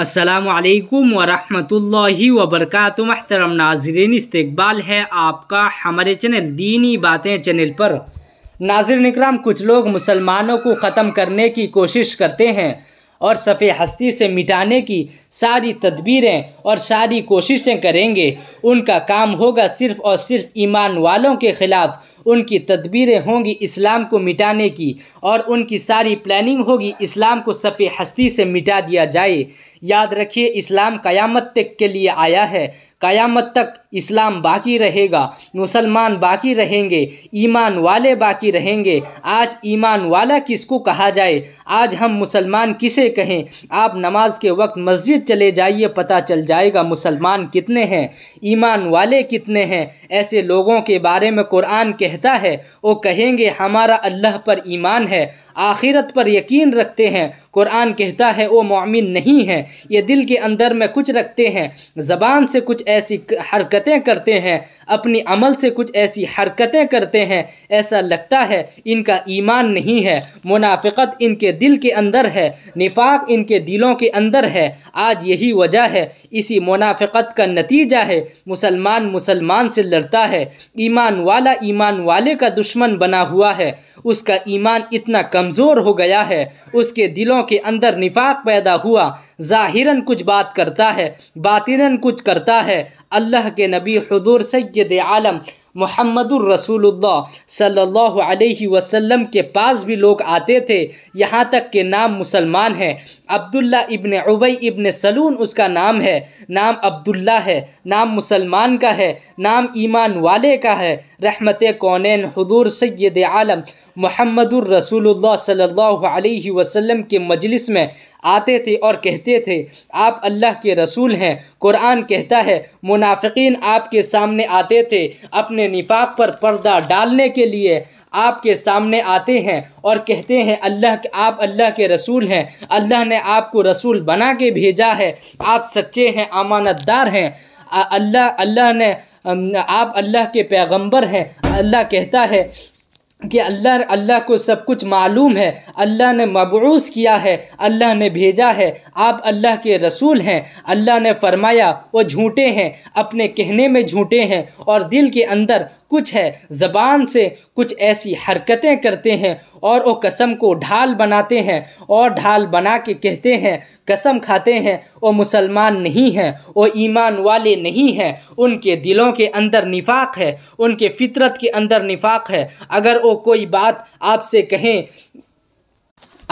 असलकम वरहमल वबरक महतरम नाजरन इस्तबाल है आपका हमारे चैनल दीनी बातें चैनल पर नाजर इक्राम कुछ लोग मुसलमानों को ख़त्म करने की कोशिश करते हैं और सफ़े हस्ती से मिटाने की सारी तदबीरें और सारी कोशिशें करेंगे उनका काम होगा सिर्फ़ और सिर्फ ईमान वालों के ख़िलाफ़ उनकी तदबीरें होंगी इस्लाम को मिटाने की और उनकी सारी प्लानिंग होगी इस्लाम को सफ़े हस्ती से मिटा दिया जाए याद रखिए इस्लाम क़यामत तक के लिए आया है क़यामत तक इस्लाम बाकी रहेगा मुसलमान बाकी रहेंगे ईमान वाले बाकी रहेंगे आज ईमान वाला किसको कहा जाए आज हम मुसलमान किसे से कहें आप नमाज के वक्त मस्जिद चले जाइए पता चल जाएगा मुसलमान कितने हैं ईमान वाले कितने हैं ऐसे लोगों के बारे में कुरान कहता है वो कहेंगे हमारा अल्लाह पर ईमान है आखिरत पर यकीन रखते हैं कुरान कहता है वो मामिन नहीं है ये दिल के अंदर में कुछ रखते हैं ज़बान से कुछ ऐसी हरकतें करते हैं अपनी अमल से कुछ ऐसी हरकतें करते हैं ऐसा लगता है इनका ईमान नहीं है मुनाफिकत इनके दिल के अंदर है निफाक इनके दिलों के अंदर है आज यही वजह है इसी मुनाफिकत का नतीजा है मुसलमान मुसलमान से लड़ता है ईमान वाला ईमान वाले का दुश्मन बना हुआ है उसका ईमान इतना कमज़ोर हो गया है उसके दिलों के अंदर निफाक पैदा हुआ ज़ाहिरन कुछ बात करता है बातिन कुछ करता है अल्लाह के नबी हजूर सैद आलम मोहम्मद रसूलुल्लाह सल्लल्लाहु अलैहि वसल्लम के पास भी लोग आते थे यहाँ तक के नाम मुसलमान हैं अब्दुल्ला इबन उबई इबन सलून उसका नाम है नाम अब्दुल्ला है नाम मुसलमान का है नाम ईमान वाले का है रहमत कौन हजूर सैद आलम मोहम्मद रसूलुल्लाह सल्लल्लाहु अलैहि वसल्लम के मजलिस में आते थे और कहते थे आप अल्लाह के रसूल हैं कुरान कहता है मुनाफिकीन आपके सामने आते थे अपने निफाक पर पर्दा डालने के लिए आपके सामने आते हैं और कहते हैं अल्लाह के आप अल्लाह के रसूल हैं अल्लाह ने आपको रसूल बना के भेजा है आप सच्चे हैं अमानतदार हैं अल्लाह अल्लाह ने आप अल्लाह के पैगंबर हैं अल्लाह कहता है कि अल्लाह अल्लाह को सब कुछ मालूम है अल्लाह ने मबूस किया है अल्लाह ने भेजा है आप अल्लाह के रसूल हैं अल्लाह ने फरमाया वो झूठे हैं अपने कहने में झूठे हैं और दिल के अंदर कुछ है ज़बान से कुछ ऐसी हरकतें करते हैं और वो कसम को ढाल बनाते हैं और ढाल बना के कहते हैं कसम खाते हैं वो मुसलमान नहीं हैं वो ईमान वाले नहीं हैं उनके दिलों के अंदर निफाक है उनके फितरत के अंदर निफाक है अगर वो कोई बात आपसे कहें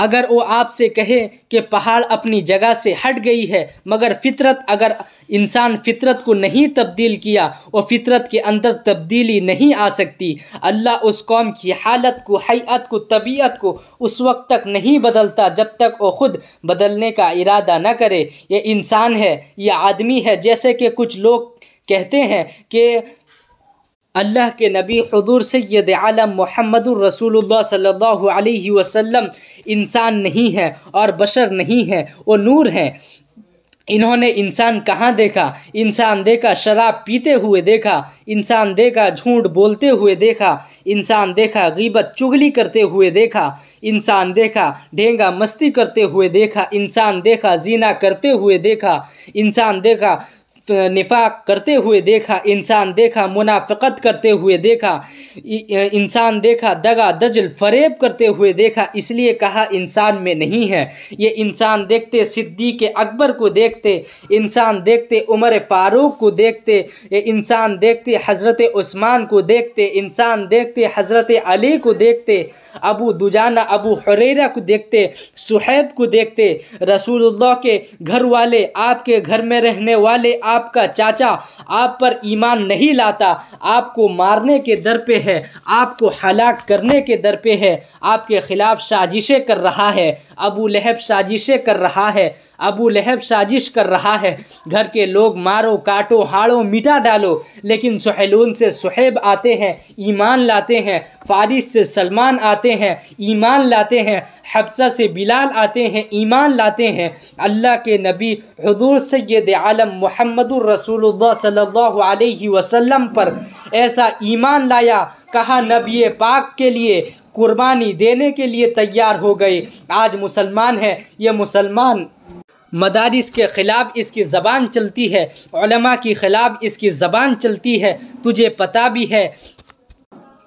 अगर वो आपसे कहे कि पहाड़ अपनी जगह से हट गई है मगर फितरत अगर इंसान फितरत को नहीं तब्दील किया और फितरत के अंदर तब्दीली नहीं आ सकती अल्लाह उस कौम की हालत को हयात को तबीयत को उस वक्त तक नहीं बदलता जब तक वो ख़ुद बदलने का इरादा न करे ये इंसान है ये आदमी है जैसे कि कुछ लोग कहते हैं कि अल्लाह के नबी हजूर सैद आलम मोहम्मद रसूल सल्ला अलैहि वसल्लम इंसान नहीं है और बशर नहीं है वो नूर हैं इन्होंने इंसान कहाँ देखा इंसान देखा शराब पीते हुए देखा इंसान देखा झूठ बोलते हुए देखा इंसान देखा गीबत चुगली करते हुए देखा इंसान देखा ढेंगा मस्ती करते हुए देखा इंसान देखा जीना करते हुए देखा इंसान देखा निफाक करते हुए देखा इंसान देखा मुनाफ़त करते हुए देखा इंसान देखा दगा दजल फरेब करते हुए देखा इसलिए कहा इंसान में नहीं है ये इंसान देखते सिद्दीक अकबर को देखते इंसान देखते उमर फ़ारूक को देखते ये इंसान देखते हज़रत उस्मान को देखते इंसान देखते हज़रत अली को देखते अबू दुजाना अबू हरेरा को देखते सुहैब को देखते रसूलुल्लाह के घर वाले आपके घर में रहने वाले आप आपका चाचा आप पर ईमान नहीं लाता आपको मारने के दर पे है आपको हलाक करने के दर पे है आपके ख़िलाफ़ साजिशें कर रहा है अबू लहब साजिशें कर रहा है अबू लहब साजिश कर रहा है घर के लोग मारो काटो हाड़ो मिटा डालो लेकिन सहेलून से सुहेब आते हैं ईमान लाते हैं फारिस से सलमान आते हैं ईमान लाते हैं हफ्सा से बिलाल आते हैं ईमान लाते हैं अल्लाह के नबी हदूर सैद आलम मोहम्मद मोहम्मद रसूलुल्लाह सल्लल्लाहु अलैहि वसल्लम पर ऐसा ईमान लाया कहा नबी पाक के लिए कुर्बानी देने के लिए तैयार हो गए आज मुसलमान है ये मुसलमान मदारिस के ख़िलाफ़ इसकी ज़बान चलती है की ख़िलाफ़ इसकी ज़बान चलती है तुझे पता भी है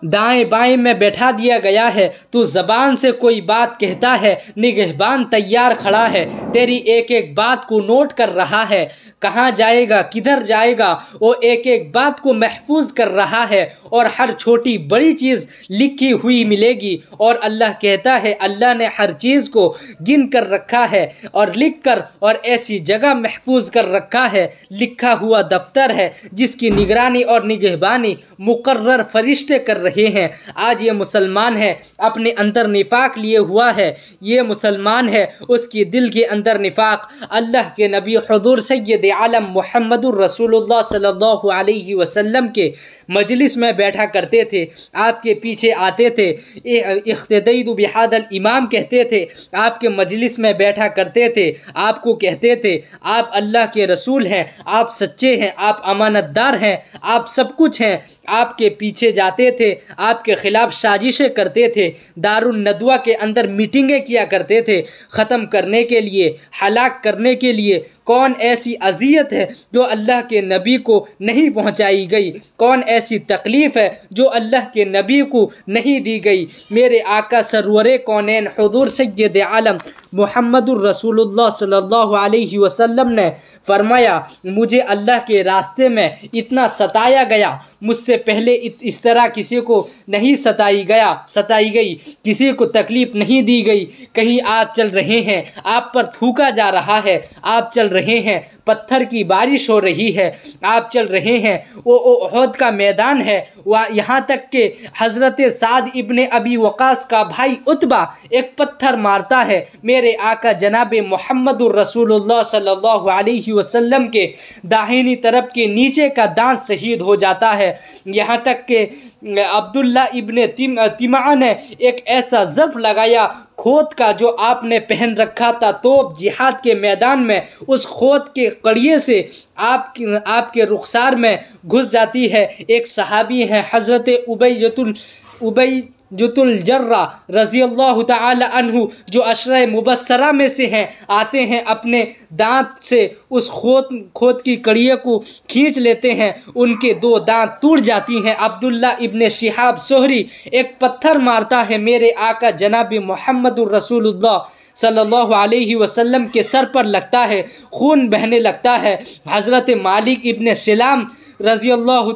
दाएं बाएं में बैठा दिया गया है तू जबान से कोई बात कहता है निगहबान तैयार खड़ा है तेरी एक एक बात को नोट कर रहा है कहाँ जाएगा किधर जाएगा वो एक एक बात को महफूज कर रहा है और हर छोटी बड़ी चीज़ लिखी हुई मिलेगी और अल्लाह कहता है अल्लाह ने हर चीज़ को गिन कर रखा है और लिख कर और ऐसी जगह महफूज कर रखा है लिखा हुआ दफ्तर है जिसकी निगरानी और निगहबानी मुकर्र फरिश्ते कर रहे हैं आज ये मुसलमान है अपने अंदर निफाक लिए हुआ है ये मुसलमान है उसकी दिल के अंदर निफाक अल्लाह के नबी हजूर सैद आलम महमद रसूल सल्लल्लाहु वसल्लम के मजलिस में बैठा करते थे आपके पीछे आते थे इख्तदईद बिहादल इमाम कहते थे आपके मजलिस में बैठा करते थे आपको कहते थे आप अल्लाह के रसूल हैं आप सच्चे हैं आप अमानतदार हैं आप सब कुछ हैं आपके पीछे जाते थे आपके ख़िलाफ़ साजिशें करते थे दारुलनदवा के अंदर मीटिंगें किया करते थे ख़त्म करने के लिए हलाक करने के लिए कौन ऐसी अजियत है जो अल्लाह के नबी को नहीं पहुंचाई गई कौन ऐसी तकलीफ़ है जो अल्लाह के नबी को नहीं दी गई मेरे आका सरवर कौन हजूर सैद आलम मोहम्मद रसूलुल्लाह सल्लल्लाहु अलैहि वसल्लम ने फरमाया मुझे अल्लाह के रास्ते में इतना सताया गया मुझसे पहले इस तरह किसी को नहीं सताई गया सताई गई किसी को तकलीफ़ नहीं दी गई कहीं आप चल रहे हैं आप पर थूका जा रहा है आप चल रहे हैं पत्थर की बारिश हो रही है आप चल रहे हैं वो ओहद का मैदान है वह यहाँ तक कि हज़रत साद इब्ने अबी वक़ास का भाई उतबा एक पत्थर मारता है मेरे आका जनाब मोहम्मद रसूलुल्लाह सल्लल्लाहु अलैहि वसल्लम के दाहिनी तरफ के नीचे का दांत शहीद हो जाता है यहाँ तक कि अब्दुल्ला इब्ने तिमा ने एक ऐसा ज़र्फ लगाया खोद का जो आपने पहन रखा था तोप जिहाद के मैदान में उस खोद के कड़िए से आप आपके रुखसार में घुस जाती है एक सहाबी हैं हज़रत उबैतुल उबई जुतुलजर्रा रज़ी अल्लाह तहु जो अशर मुबसरा में से हैं आते हैं अपने दांत से उस खोद खोद की कड़िए को खींच लेते हैं उनके दो दांत टूट जाती हैं अब्दुल्ला इबन शिहाब सोहरी एक पत्थर मारता है मेरे आका जनाब मोहम्मद रसूलुल्लाह सल्लल्लाहु अलैहि वसल्लम के सर पर लगता है खून बहने लगता है हज़रत मालिक इबन सलाम रज़ी अल्लाह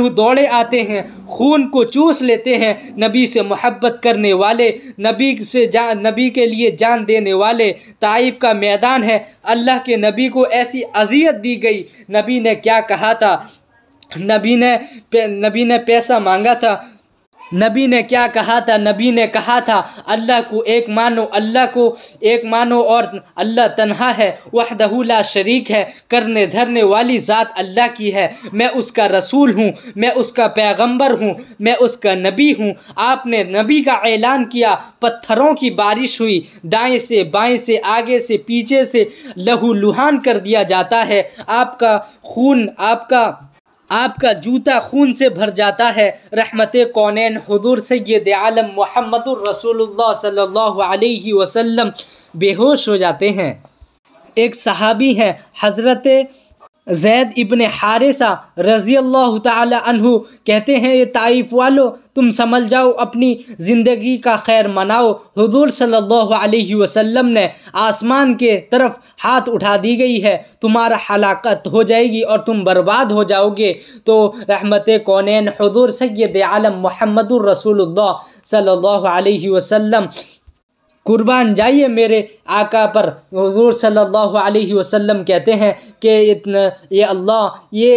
तु दौड़े आते हैं खून को चूस लेते हैं नबी से मोहब्बत करने वाले नबी से जान नबी के लिए जान देने वाले ताइफ का मैदान है अल्लाह के नबी को ऐसी अजियत दी गई नबी ने क्या कहा था नबी ने नबी ने पैसा मांगा था नबी ने क्या कहा था नबी ने कहा था अल्लाह को एक मानो अल्लाह को एक मानो और अल्लाह तन्हा है वह दहूला शरीक है करने धरने वाली ज़ात अल्लाह की है मैं उसका रसूल हूँ मैं उसका पैगंबर हूँ मैं उसका नबी हूँ आपने नबी का ऐलान किया पत्थरों की बारिश हुई दाएँ से बाएँ से आगे से पीछे से लहू लुहान कर दिया जाता है आपका खून आपका आपका जूता खून से भर जाता है रहमत कौन हजूर सैद आलम मोहम्मद रसोल वसल्लम बेहोश हो जाते हैं एक सहाबी हैं हज़रत जैद इबन हारिसा रज़ी अल्लाह तहु कहते हैं ये ताइफ वालों तुम समझ जाओ अपनी ज़िंदगी का खैर मनाओ हजूर सल्लल्लाहु अलैहि वसल्लम ने आसमान के तरफ हाथ उठा दी गई है तुम्हारा हलाकत हो जाएगी और तुम बर्बाद हो जाओगे तो रहमत कौन हजूर सैद आलम मोहम्मद रसूलुल्लाह सल्लल्लाहु अलैहि वसल्लम कुर्बान जाइए मेरे आका पर हजूर सल्लल्लाहु अलैहि वसल्लम कहते हैं कि इतना ये अल्लाह ये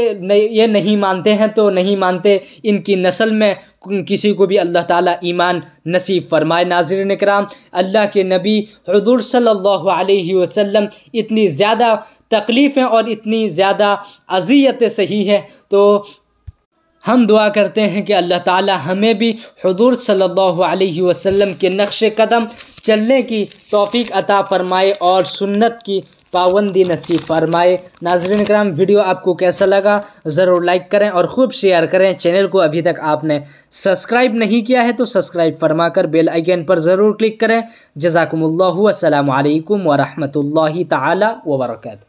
ये नहीं मानते हैं तो नहीं मानते इनकी नस्ल में किसी को भी अल्लाह ताला ईमान नसीब फरमाए नाजिर कराम अल्लाह के नबी हजूर सल्लल्लाहु अलैहि वसल्लम इतनी ज़्यादा तकलीफ़ें और इतनी ज़्यादा अजियतें सही है तो हम दुआ करते हैं कि अल्लाह ताला हमें भी हजूर सल्लल्लाहु अलैहि वसल्लम के नक्श कदम चलने की तोफ़ी अता फ़रमाए और सुन्नत की पाबंदी नसीब फरमाए नाजरन कराम वीडियो आपको कैसा लगा ज़रूर लाइक करें और ख़ूब शेयर करें चैनल को अभी तक आपने सब्सक्राइब नहीं किया है तो सब्सक्राइब फरमा कर बेल आइकन पर ज़रूर क्लिक करें जजाकम्ल अल्लाम वरहमल वर्का